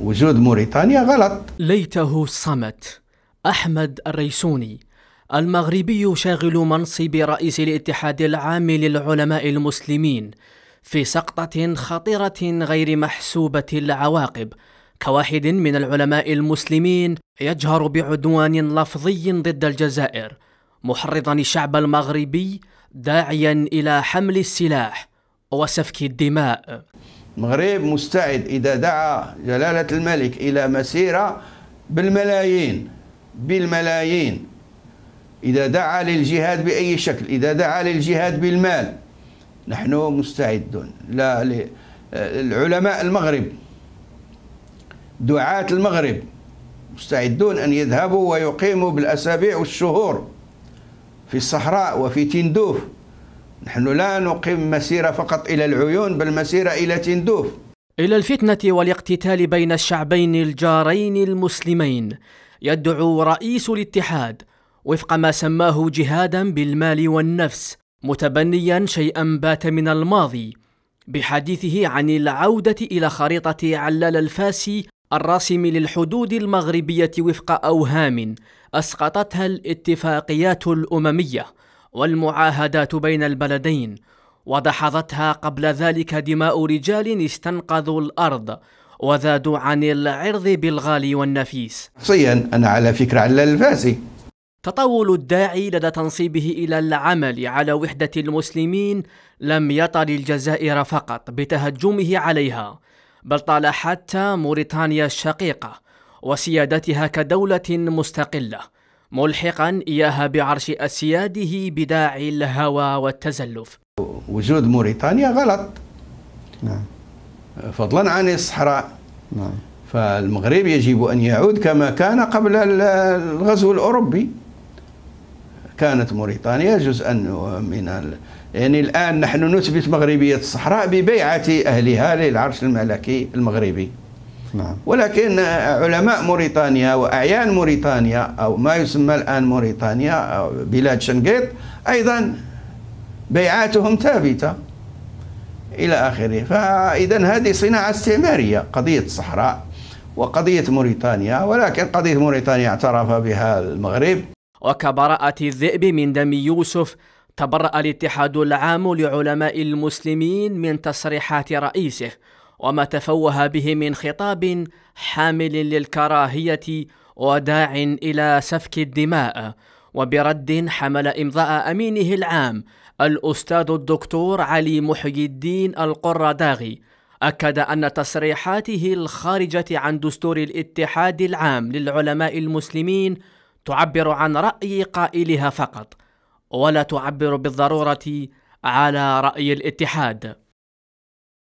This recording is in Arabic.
وجود موريتانيا غلط ليته صمت أحمد الريسوني المغربي شاغل منصب رئيس الاتحاد العام للعلماء المسلمين في سقطة خطيرة غير محسوبة العواقب كواحد من العلماء المسلمين يجهر بعدوان لفظي ضد الجزائر محرضا الشعب المغربي داعيا إلى حمل السلاح وسفك الدماء المغرب مستعد إذا دعا جلالة الملك إلى مسيرة بالملايين بالملايين إذا دعا للجهاد بأي شكل إذا دعا للجهاد بالمال نحن مستعدون لا العلماء المغرب دعاة المغرب مستعدون أن يذهبوا ويقيموا بالأسابيع والشهور في الصحراء وفي تندوف نحن لا نقيم مسيرة فقط إلى العيون بل مسيرة إلى تندوف إلى الفتنة والاقتتال بين الشعبين الجارين المسلمين يدعو رئيس الاتحاد وفق ما سماه جهادا بالمال والنفس متبنيا شيئا بات من الماضي بحديثه عن العودة إلى خريطة علال الفاسي الراسم للحدود المغربية وفق أوهام أسقطتها الاتفاقيات الأممية والمعاهدات بين البلدين ودحضتها قبل ذلك دماء رجال استنقذوا الأرض وذادوا عن العرض بالغالي والنفيس شخصيا أنا على فكرة على الفاسي تطاول الداعي لدى تنصيبه إلى العمل على وحدة المسلمين لم يطل الجزائر فقط بتهجمه عليها بل طال حتى موريتانيا الشقيقة وسيادتها كدولة مستقلة ملحقا إياها بعرش أسياده بداعي الهوى والتزلف وجود موريتانيا غلط نعم. فضلا عن الصحراء نعم. فالمغرب يجب أن يعود كما كان قبل الغزو الأوروبي كانت موريتانيا جزءا من ال... يعني الآن نحن نثبت مغربية الصحراء ببيعة أهلها للعرش الملكي المغربي نعم. ولكن علماء موريتانيا وأعيان موريتانيا أو ما يسمى الآن موريتانيا أو بلاد شنقيط أيضا بيعاتهم ثابتة إلى آخره فإذا هذه صناعة استعمارية قضية الصحراء وقضية موريتانيا ولكن قضية موريتانيا اعترف بها المغرب وكبراءة الذئب من دم يوسف تبرأ الاتحاد العام لعلماء المسلمين من تصريحات رئيسه وما تفوه به من خطاب حامل للكراهيه وداع الى سفك الدماء وبرد حمل امضاء امينه العام الاستاذ الدكتور علي محيي الدين القرداغي اكد ان تصريحاته الخارجه عن دستور الاتحاد العام للعلماء المسلمين تعبر عن راي قائلها فقط ولا تعبر بالضروره على راي الاتحاد